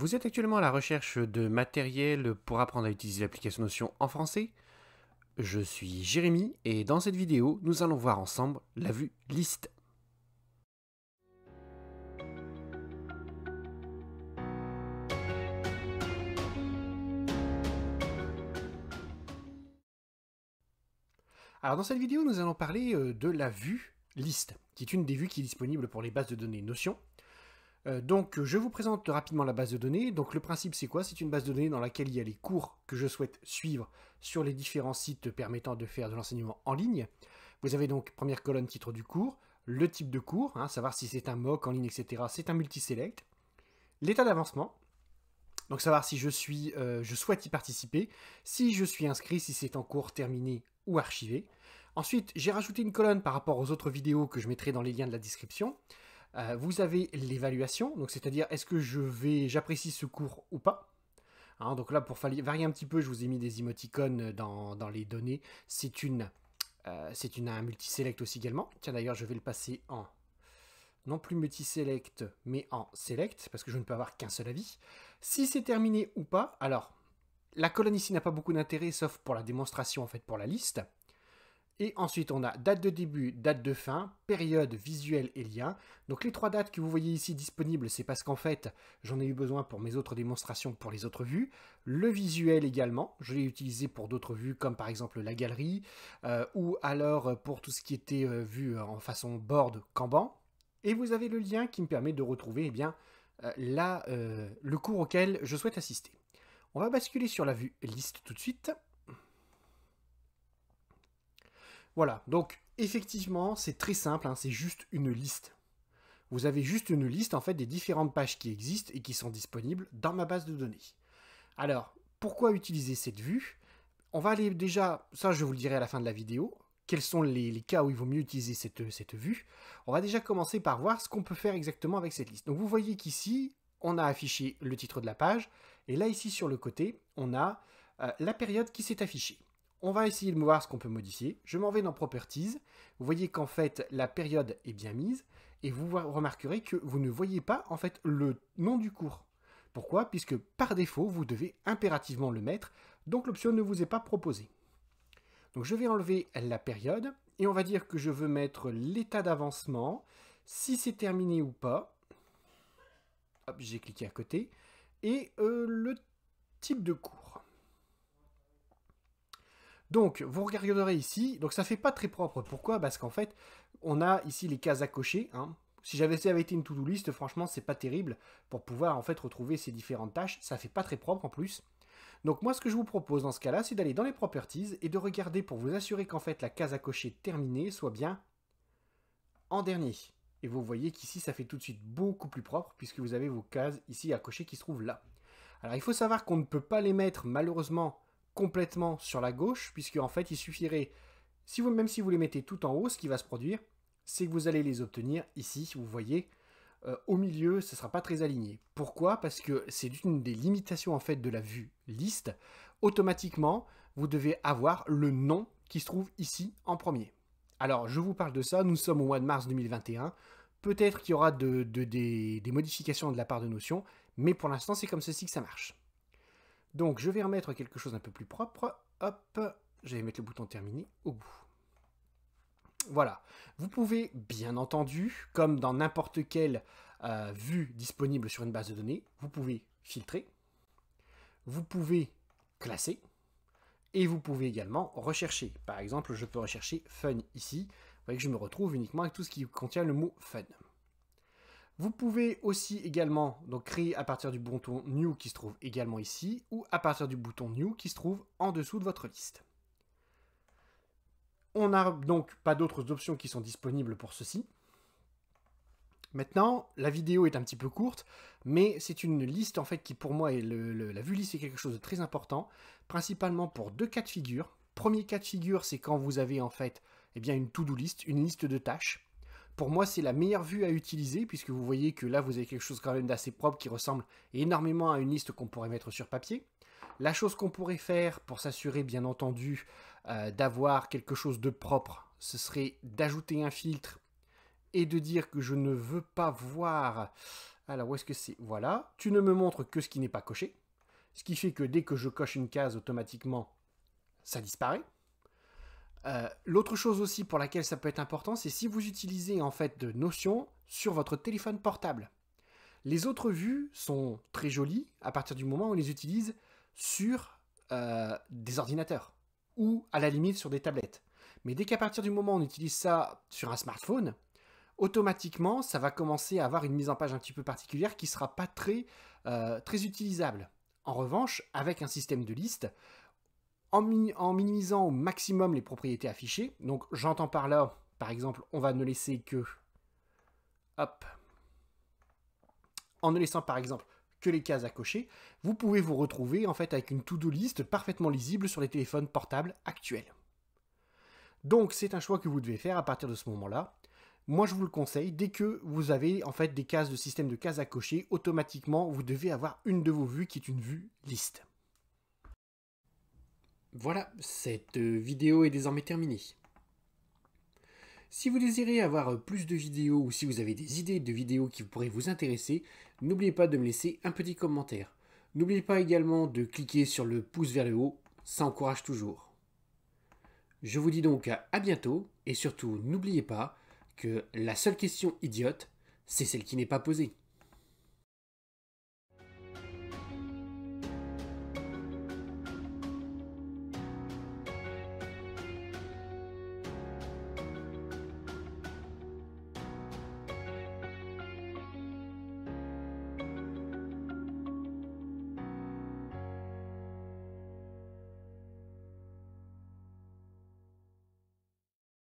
Vous êtes actuellement à la recherche de matériel pour apprendre à utiliser l'application Notion en français Je suis Jérémy et dans cette vidéo, nous allons voir ensemble la vue liste. Alors dans cette vidéo, nous allons parler euh, de la vue liste, qui est une des vues qui est disponible pour les bases de données Notion. Euh, donc je vous présente rapidement la base de données. Donc le principe c'est quoi C'est une base de données dans laquelle il y a les cours que je souhaite suivre sur les différents sites permettant de faire de l'enseignement en ligne. Vous avez donc première colonne titre du cours, le type de cours, hein, savoir si c'est un MOOC en ligne, etc. C'est un multi-select, L'état d'avancement, donc savoir si je, suis, euh, je souhaite y participer, si je suis inscrit, si c'est en cours terminé ou archivé. Ensuite, j'ai rajouté une colonne par rapport aux autres vidéos que je mettrai dans les liens de la description. Euh, vous avez l'évaluation, donc c'est-à-dire est-ce que je vais, j'apprécie ce cours ou pas. Hein, donc là, pour varier un petit peu, je vous ai mis des emoticons dans, les données. C'est une, euh, c'est une un multi-select aussi également. Tiens d'ailleurs, je vais le passer en non plus multi-select, mais en select, parce que je ne peux avoir qu'un seul avis. Si c'est terminé ou pas, alors la colonne ici n'a pas beaucoup d'intérêt, sauf pour la démonstration en fait pour la liste. Et ensuite, on a date de début, date de fin, période, visuel et lien. Donc les trois dates que vous voyez ici disponibles, c'est parce qu'en fait, j'en ai eu besoin pour mes autres démonstrations, pour les autres vues. Le visuel également, je l'ai utilisé pour d'autres vues, comme par exemple la galerie, euh, ou alors euh, pour tout ce qui était euh, vu en façon board, camban. Et vous avez le lien qui me permet de retrouver eh bien, le cours auquel je souhaite assister. On va basculer sur la vue liste tout de suite. Voilà, donc effectivement, c'est très simple, hein, c'est juste une liste. Vous avez juste une liste en fait des différentes pages qui existent et qui sont disponibles dans ma base de données. Alors, pourquoi utiliser cette vue On va aller déjà, ça je vous le dirai à la fin de la vidéo, quels sont les, cas où il vaut mieux utiliser cette, vue. On va déjà commencer par voir ce qu'on peut faire exactement avec cette liste. Donc vous voyez qu'ici, on a affiché le titre de la page, et là ici sur le côté, on a euh, la période qui s'est affichée. On va essayer de voir ce qu'on peut modifier. Je m'en vais dans Properties. Vous voyez qu'en fait, la période est bien mise. Et vous remarquerez que vous ne voyez pas en fait le nom du cours. Pourquoi Puisque par défaut, vous devez impérativement le mettre. Donc l'option ne vous est pas proposée. Donc je vais enlever la période. Et on va dire que je veux mettre l'état d'avancement. Si c'est terminé ou pas. Hop, j'ai cliqué à côté. Et euh, le type de cours. Donc, vous regarderez ici. Donc, ça fait pas très propre. Pourquoi Parce qu'en fait, on a ici les cases à cocher. Hein. Si j'avais été une to-do list, franchement, c'est pas terrible pour pouvoir en fait retrouver ces différentes tâches. Ça ne fait pas très propre en plus. Donc moi, ce que je vous propose dans ce cas-là, c'est d'aller dans les properties et de regarder pour vous assurer qu'en fait la case à cocher terminée soit bien en dernier. Et vous voyez qu'ici, ça fait tout de suite beaucoup plus propre puisque vous avez vos cases ici à cocher qui se trouvent là. Alors il faut savoir qu'on ne peut pas les mettre malheureusement complètement sur la gauche, puisque en fait, il suffirait, si vous, même si vous les mettez tout en haut, ce qui va se produire, c'est que vous allez les obtenir ici, vous voyez, euh, au milieu, ce ne sera pas très aligné. Pourquoi Parce que c'est une des limitations en fait de la vue liste. Automatiquement, vous devez avoir le nom qui se trouve ici en premier. Alors, je vous parle de ça, nous sommes au mois de mars 2021. Peut-être qu'il y aura de, des, des modifications de la part de Notion, mais pour l'instant, c'est comme ceci que ça marche. Donc je vais remettre quelque chose un peu plus propre. Hop, je vais mettre le bouton terminer au bout. Voilà. Vous pouvez, bien entendu, comme dans n'importe quelle euh, vue disponible sur une base de données, vous pouvez filtrer, vous pouvez classer, et vous pouvez également rechercher. Par exemple, je peux rechercher fun ici. Vous voyez que je me retrouve uniquement avec tout ce qui contient le mot fun. Vous pouvez aussi également donc, créer à partir du bouton New qui se trouve également ici, ou à partir du bouton New qui se trouve en dessous de votre liste. On n'a donc pas d'autres options qui sont disponibles pour ceci. Maintenant, la vidéo est un petit peu courte, mais c'est une liste en fait qui pour moi est la vue liste est quelque chose de très important, principalement pour deux cas de figure. Premier cas de figure, c'est quand vous avez en fait eh bien, une to-do list, une liste de tâches. Pour moi, c'est la meilleure vue à utiliser, puisque vous voyez que là, vous avez quelque chose quand même d'assez propre qui ressemble énormément à une liste qu'on pourrait mettre sur papier. La chose qu'on pourrait faire pour s'assurer, bien entendu, euh, d'avoir quelque chose de propre, ce serait d'ajouter un filtre et de dire que je ne veux pas voir... Alors, où est-ce que c'est Voilà, tu ne me montres que ce qui n'est pas coché, ce qui fait que dès que je coche une case, automatiquement, ça disparaît. Euh, l'autre chose aussi pour laquelle ça peut être important, c'est si vous utilisez en fait de Notion sur votre téléphone portable. Les autres vues sont très jolies à partir du moment où on les utilise sur euh, des ordinateurs ou à la limite sur des tablettes. Mais dès qu'à partir du moment où on utilise ça sur un smartphone, automatiquement ça va commencer à avoir une mise en page un petit peu particulière qui ne sera pas très, euh, très utilisable. En revanche, avec un système de liste, en, minimisant au maximum les propriétés affichées. Donc j'entends par là, par exemple, on va ne laisser que... Hop. En ne laissant par exemple que les cases à cocher, vous pouvez vous retrouver en fait avec une to-do list parfaitement lisible sur les téléphones portables actuels. Donc c'est un choix que vous devez faire à partir de ce moment-là. Moi je vous le conseille, dès que vous avez en fait des cases de système de cases à cocher, automatiquement vous devez avoir une de vos vues qui est une vue liste. Voilà, cette euh, vidéo est désormais terminée. Si vous désirez avoir euh, plus de vidéos ou si vous avez des idées de vidéos qui pourraient vous intéresser, n'oubliez pas de me laisser un petit commentaire. N'oubliez pas également de cliquer sur le pouce vers le haut, ça encourage toujours. Je vous dis donc à bientôt et surtout n'oubliez pas que la seule question idiote, c'est celle qui n'est pas posée.